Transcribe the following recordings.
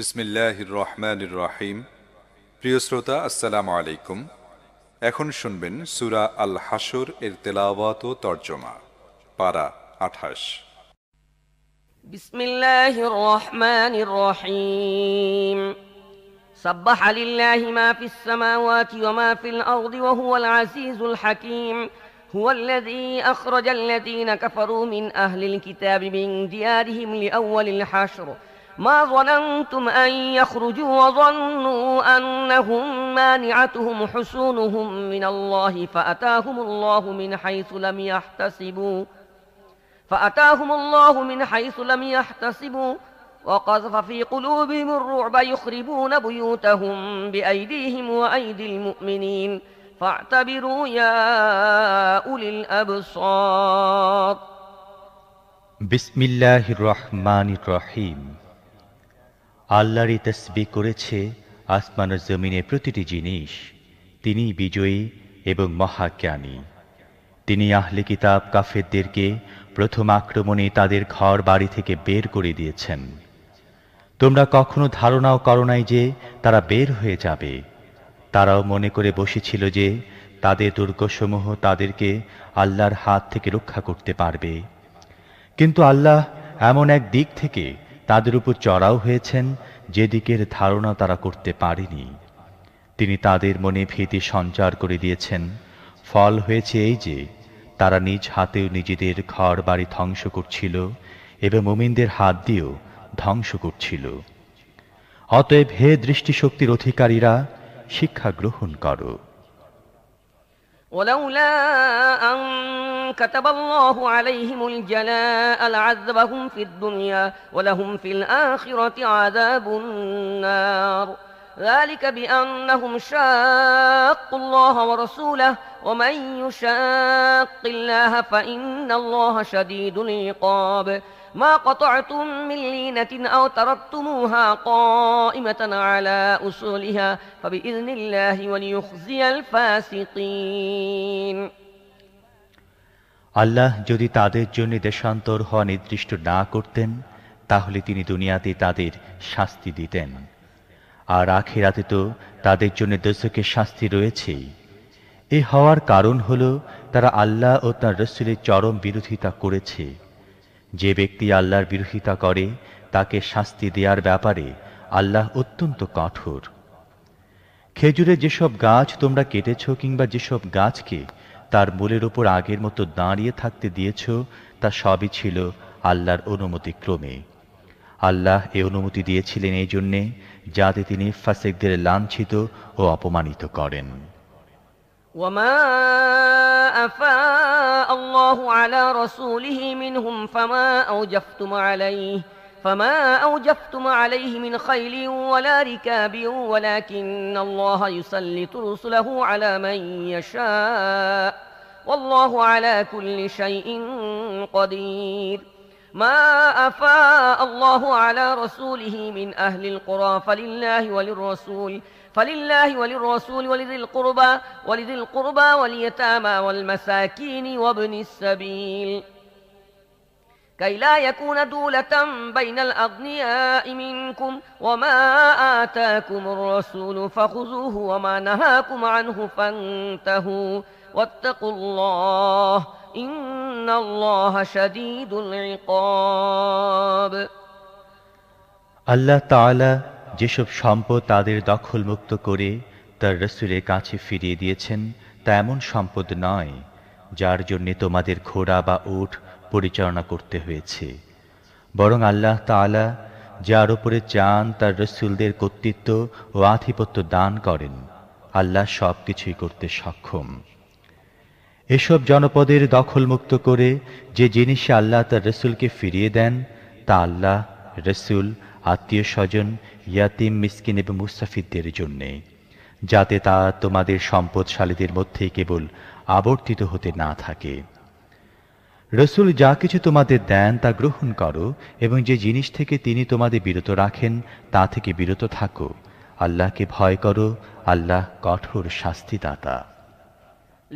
বিসমিল্লাহির রহমানির রহিম প্রিয় শ্রোতা আসসালামু আলাইকুম এখন শুনবেন সুরা আল হাসর এর তেলাওয়াত ও তর্জমা পারা بسم বিসমিল্লাহির রহমানির রহিম سبح لله ما في السماوات وما في الأرض وهو العزيز الحكيم هو الذي أخرج الذين كفروا من أهل الكتاب من ديارهم لأول الحشر ما ظننتم أن يخرجوا وظنوا أنهم مانعتهم حصونهم من الله فأتاهم الله من حيث لم يحتسبوا فأتاهم الله من حيث لم يحتسبوا وقذف في قلوبهم الرعب يخربون بيوتهم بأيديهم وأيدي المؤمنين فاعتبروا يا أولي الأبصار بسم الله الرحمن الرحيم আল্লাহরই তসবি করেছে আসমান জমিনে জমিনের প্রতিটি জিনিস তিনি বিজয়ী এবং মহাজ্ঞানী তিনি আহলে কিতাব কাফেরদেরকে প্রথম আক্রমণে তাদের ঘর বাড়ি থেকে বের করে দিয়েছেন তোমরা কখনো ধারণাও করো নাই যে তারা বের হয়ে যাবে তারাও মনে করে বসেছিল যে তাদের দুর্গসমূহ তাদেরকে আল্লাহর হাত থেকে রক্ষা করতে পারবে কিন্তু আল্লাহ এমন এক দিক থেকে তাদের উপর চড়াও হয়েছেন যেদিকের ধারণা তারা করতে পারেনি তিনি তাদের মনে ভীতি সঞ্চার করে দিয়েছেন ফল হয়েছে এই যে তারা নিজ হাতেও নিজেদের ঘর বাড়ি ধ্বংস করছিল এবং মুমিনদের হাত দিয়েও ধ্বংস করছিল অতএব হে দৃষ্টিশক্তির অধিকারীরা শিক্ষা গ্রহণ করো ولولا أن كتب الله عليهم الجلاء لعذبهم في الدنيا ولهم في الآخرة عذاب النار ذلك بأنهم شاقوا الله ورسوله ومن يشاق الله فإن الله شديد العقاب আল্লাহ যদি তাদের জন্য দেশান্তর হওয়া নির্দিষ্ট না করতেন তাহলে তিনি দুনিয়াতে তাদের শাস্তি দিতেন আর আখেরাতে তো তাদের জন্য দেশকে শাস্তি রয়েছে এ হওয়ার কারণ হল তারা আল্লাহ ও তার রসুলের চরম বিরোধিতা করেছে যে ব্যক্তি আল্লাহর বিরোধিতা করে তাকে শাস্তি দেওয়ার ব্যাপারে আল্লাহ অত্যন্ত কঠোর খেজুরে যেসব গাছ তোমরা কেটেছ কিংবা যেসব গাছকে তার মূলের ওপর আগের মতো দাঁড়িয়ে থাকতে দিয়েছ তা সবই ছিল আল্লাহর অনুমতি ক্রমে আল্লাহ এ অনুমতি দিয়েছিলেন এই জন্যে যাতে তিনি ফাসেকদের লাঞ্ছিত ও অপমানিত করেন وما أفاء الله على رسوله منهم فما أوجفتم عليه فما أوجفتم عليه من خيل ولا ركاب ولكن الله يسلط رسله على من يشاء والله على كل شيء قدير ما أفاء الله على رسوله من أهل القرى فلله وللرسول وللرسول فلله وللرسول ولذي القربى ولذي القربى واليتامى والمساكين وابن السبيل كي لا يكون دولة بين الأغنياء منكم وما آتاكم الرسول فخذوه وما نهاكم عنه فانتهوا واتقوا الله إن الله شديد العقاب الله تعالى যেসব সম্পদ তাদের দখলমুক্ত করে তার রসুলের কাছে ফিরিয়ে দিয়েছেন তা এমন সম্পদ নয় যার জন্যে তোমাদের ঘোড়া বা উঠ পরিচালনা করতে হয়েছে বরং আল্লাহ তালা যার ওপরে চান তার রসুলদের কর্তৃত্ব ও আধিপত্য দান করেন আল্লাহ সব কিছুই করতে সক্ষম এসব জনপদের দখলমুক্ত করে যে জিনিসে আল্লাহ তার রসুলকে ফিরিয়ে দেন তা আল্লাহ রসুল আত্মীয় স্বজন ইয়াতিম মিসকিন এবং মুস্তাফিদদের জন্যে যাতে তা তোমাদের সম্পদশালীদের মধ্যে কেবল আবর্তিত হতে না থাকে রসুল যা কিছু তোমাদের দেন তা গ্রহণ করো এবং যে জিনিস থেকে তিনি তোমাদের বিরত রাখেন তা থেকে বিরত থাকো আল্লাহকে ভয় করো আল্লাহ কঠোর শাস্তিদাতা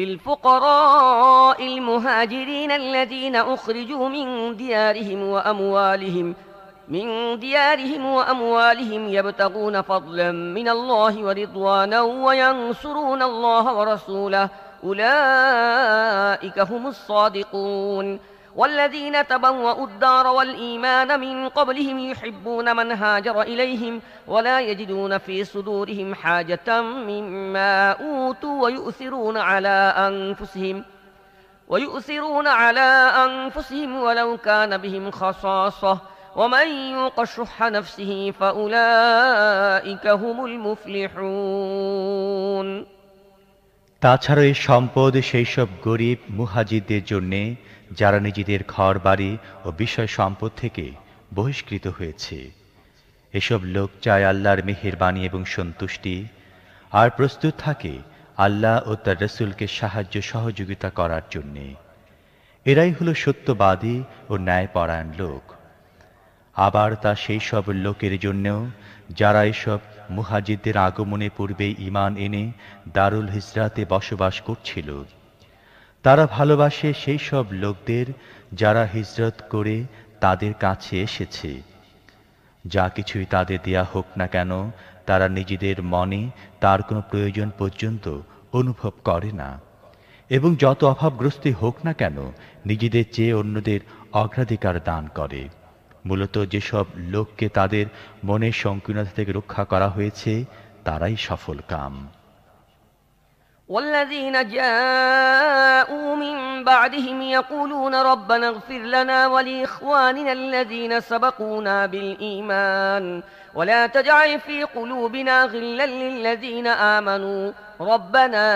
للفقراء المهاجرين الذين أخرجوا من ديارهم وأموالهم من ديارهم وأموالهم يبتغون فضلا من الله ورضوانا وينصرون الله ورسوله أولئك هم الصادقون والذين تبوأوا الدار والإيمان من قبلهم يحبون من هاجر إليهم ولا يجدون في صدورهم حاجة مما أوتوا ويؤثرون على أنفسهم ويؤثرون على أنفسهم ولو كان بهم خصاصة তাছাড়া এই সম্পদ সেই সব গরিব মুহাজিদদের জন্য যারা নিজেদের ঘর বাড়ি ও বিষয় সম্পদ থেকে বহিষ্কৃত হয়েছে এসব লোক চায় আল্লাহর মেহেরবাণী এবং সন্তুষ্টি আর প্রস্তুত থাকে আল্লাহ ও তার রসুলকে সাহায্য সহযোগিতা করার জন্যে এরাই হলো সত্যবাদী ও ন্যায়পরায়ণ লোক আবার তা সেই সব লোকের জন্যেও যারা এসব মুহাজিদদের আগমনে পূর্বে ইমান এনে দারুল হিজরাতে বসবাস করছিল তারা ভালোবাসে সেই সব লোকদের যারা হিজরত করে তাদের কাছে এসেছে যা কিছুই তাদের দেয়া হোক না কেন তারা নিজেদের মনে তার কোনো প্রয়োজন পর্যন্ত অনুভব করে না এবং যত অভাবগ্রস্ত হোক না কেন নিজেদের চেয়ে অন্যদের অগ্রাধিকার দান করে মূলত যেসব লোককে তাদের মনের সংকীর্ণতা থেকে রক্ষা করা হয়েছে তারাই সফল কাম والذين جاءوا من بعدهم يقولون ربنا اغفر لنا ولإخواننا الذين سبقونا بالإيمان ولا تجعل في قلوبنا غلا للذين آمنوا ربنا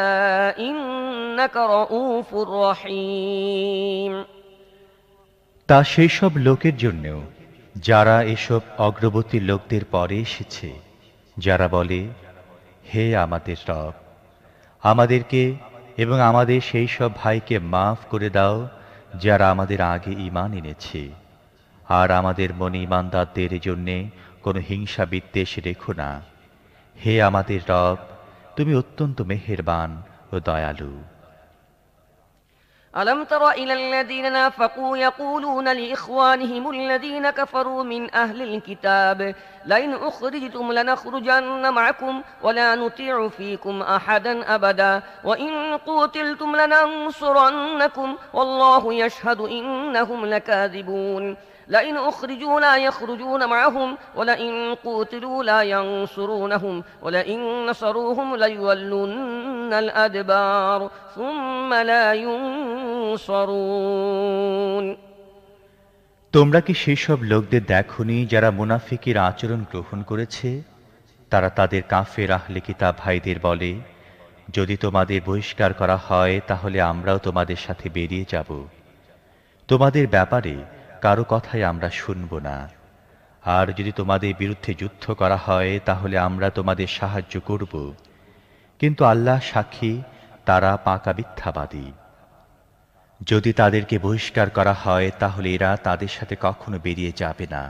إنك رؤوف رحيم তা সেই সব লোকের জন্যেও যারা এসব অগ্রবর্তী লোকদের পরে এসেছে যারা বলে হে আমাদের রব আমাদেরকে এবং আমাদের সেই সব ভাইকে মাফ করে দাও যারা আমাদের আগে ইমান এনেছে আর আমাদের মনে ইমানদারদের জন্যে কোনো হিংসা বিদ্বেষ রেখো না হে আমাদের রব তুমি অত্যন্ত মেহেরবান ও দয়ালু ألم تر إلى الذين نافقوا يقولون لإخوانهم الذين كفروا من أهل الكتاب لئن أخرجتم لنخرجن معكم ولا نطيع فيكم أحدا أبدا وإن قتلتم لننصرنكم والله يشهد إنهم لكاذبون لئن أخرجوا لا يخرجون معهم ولئن قوتلوا لا ينصرونهم ولئن نصروهم ليولون الأدبار ثم لا ينصرون তোমরা কি সেই সব লোকদের দেখনি যারা মুনাফিকের আচরণ গ্রহণ করেছে তারা তাদের কাফের আহলে কিতাব ভাইদের বলে যদি তোমাদের বহিষ্কার করা হয় তাহলে আমরাও তোমাদের সাথে বেরিয়ে যাব তোমাদের ব্যাপারে কারো কথাই আমরা শুনব না আর যদি তোমাদের বিরুদ্ধে যুদ্ধ করা হয় তাহলে আমরা তোমাদের সাহায্য করব কিন্তু আল্লাহ সাক্ষী তারা পাকা মিথ্যাবাদী যদি তাদেরকে বহিষ্কার করা হয় তাহলে এরা তাদের সাথে কখনো বেরিয়ে যাবে না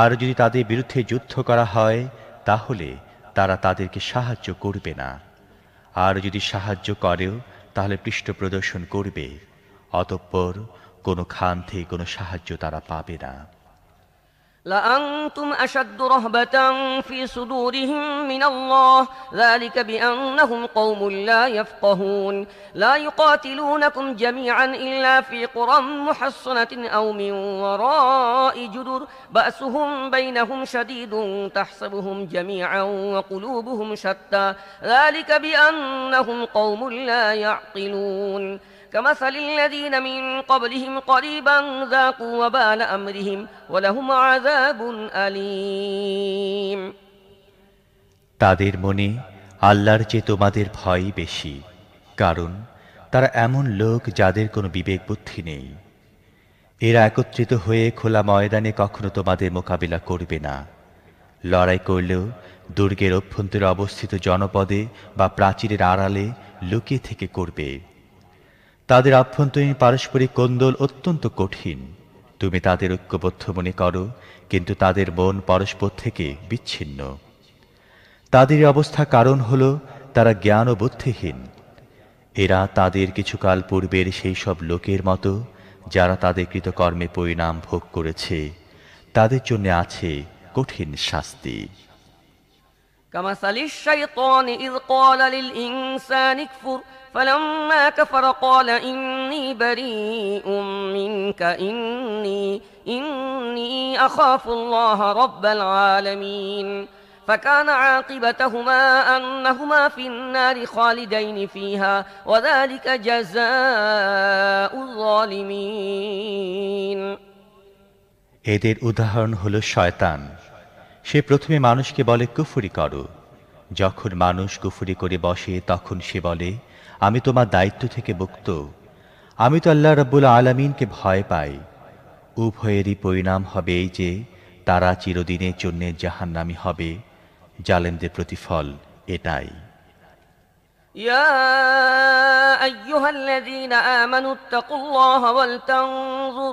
আর যদি তাদের বিরুদ্ধে যুদ্ধ করা হয় তাহলে তারা তাদেরকে সাহায্য করবে না আর যদি সাহায্য করেও তাহলে পৃষ্ঠ প্রদর্শন করবে অতঃপর কোনো খান থেকে কোনো সাহায্য তারা পাবে না لأنتم أشد رهبة في صدورهم من الله ذلك بأنهم قوم لا يفقهون لا يقاتلونكم جميعا إلا في قرى محصنة أو من وراء جدر بأسهم بينهم شديد تحسبهم جميعا وقلوبهم شتى ذلك بأنهم قوم لا يعقلون তাদের মনে আল্লাহর চেয়ে তোমাদের ভয় বেশি কারণ তারা এমন লোক যাদের কোনো বিবেক বুদ্ধি নেই এরা একত্রিত হয়ে খোলা ময়দানে কখনো তোমাদের মোকাবিলা করবে না লড়াই করলেও দুর্গের অভ্যন্তরে অবস্থিত জনপদে বা প্রাচীরের আড়ালে লুকিয়ে থেকে করবে তাদের আভ্যন্তরীণ পারস্পরিক কোন্দল অত্যন্ত কঠিন তুমি তাদের ঐক্যবদ্ধ মনে করো কিন্তু তাদের মন পরস্পর থেকে বিচ্ছিন্ন তাদের অবস্থা কারণ হল তারা জ্ঞান ও বুদ্ধিহীন এরা তাদের কিছুকাল পূর্বের সেই সব লোকের মতো যারা তাদের কৃতকর্মে পরিণাম ভোগ করেছে তাদের জন্য আছে কঠিন শাস্তি كمثل الشيطان إذ قال للإنسان اكفر فلما كفر قال إني بريء منك إني, إني أخاف الله رب العالمين فكان عاقبتهما أنهما في النار خالدين فيها وذلك جزاء الظالمين এদের উদাহরণ হলো শয়তান সে প্রথমে মানুষকে বলে কুফুরি করো যখন মানুষ কুফুরি করে বসে তখন সে বলে আমি তোমার দায়িত্ব থেকে মুক্ত আমি তো আল্লাহ রব্বুল আলমিনকে ভয় পাই উভয়েরই পরিণাম হবে এই যে তারা চিরদিনের জন্য জাহান্নামি হবে জালেমদের প্রতিফল এটাই يا أيها الذين آمنوا اتقوا الله ولتنظر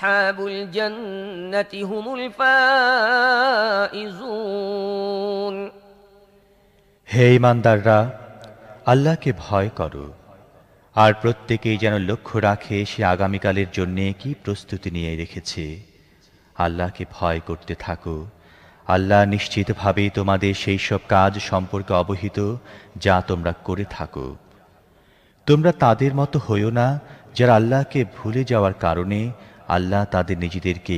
হে ইমানদাররা আল্লাহকে ভয় করো আর প্রত্যেকেই যেন লক্ষ্য রাখে সে আগামীকালের জন্য কি প্রস্তুতি নিয়ে রেখেছে আল্লাহকে ভয় করতে থাকো আল্লাহ নিশ্চিতভাবে তোমাদের সেই সব কাজ সম্পর্কে অবহিত যা তোমরা করে থাকো তোমরা তাদের মতো হইও না যারা আল্লাহকে ভুলে যাওয়ার কারণে আল্লাহ তাদের নিজেদেরকে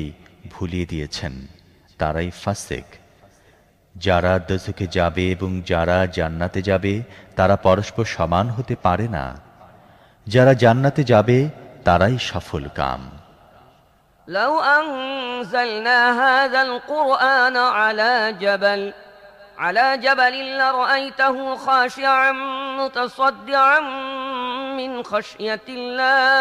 ভুলিয়ে দিয়েছেন তারাই ফাসেক যারা দোজখে যাবে এবং যারা জান্নাতে যাবে তারা পরস্পর সমান হতে পারে না যারা জান্নাতে যাবে তারাই সফল কাম لو أنزلنا هذا القرآن على جبل على جبل لرأيته خاشعا متصدعا من خشية الله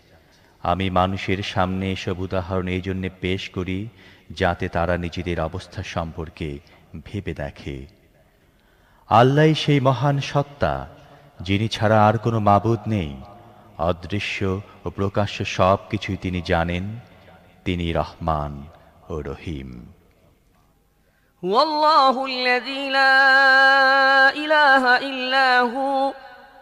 আমি মানুষের সামনে এসব উদাহরণ এই জন্যে পেশ করি যাতে তারা নিজেদের অবস্থা সম্পর্কে ভেবে দেখে আল্লাহ সেই মহান সত্তা যিনি ছাড়া আর কোনো মাবুদ নেই অদৃশ্য ও প্রকাশ্য সব কিছুই তিনি জানেন তিনি রহমান ও রহিম হু الذي لا إله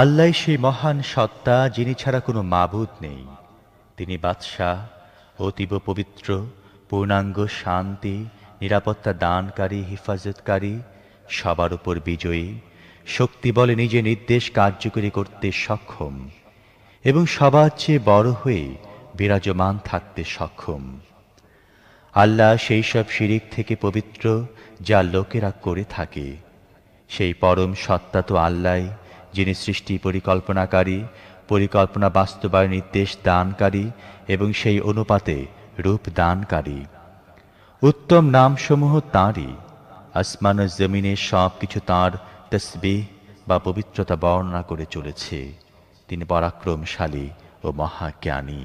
আল্লাহ সেই মহান সত্তা যিনি ছাড়া কোনো মাবুদ নেই তিনি বাদশাহ অতীব পবিত্র পূর্ণাঙ্গ শান্তি নিরাপত্তা দানকারী হিফাজতকারী সবার উপর বিজয়ী শক্তি বলে নিজে নির্দেশ কার্যকরী করতে সক্ষম এবং সবার চেয়ে বড় হয়ে বিরাজমান থাকতে সক্ষম আল্লাহ সেই সব শিরিক থেকে পবিত্র যা লোকেরা করে থাকে সেই পরম সত্তা তো আল্লাহ যিনি সৃষ্টি পরিকল্পনাকারী পরিকল্পনা বাস্তবায়ন নির্দেশ দানকারী এবং সেই অনুপাতে রূপ দানকারী উত্তম নামসমূহ তাঁরই আসমান জমিনে সব কিছু তাঁর তসবিহ বা পবিত্রতা বর্ণনা করে চলেছে তিনি পরাক্রমশালী ও মহাজ্ঞানী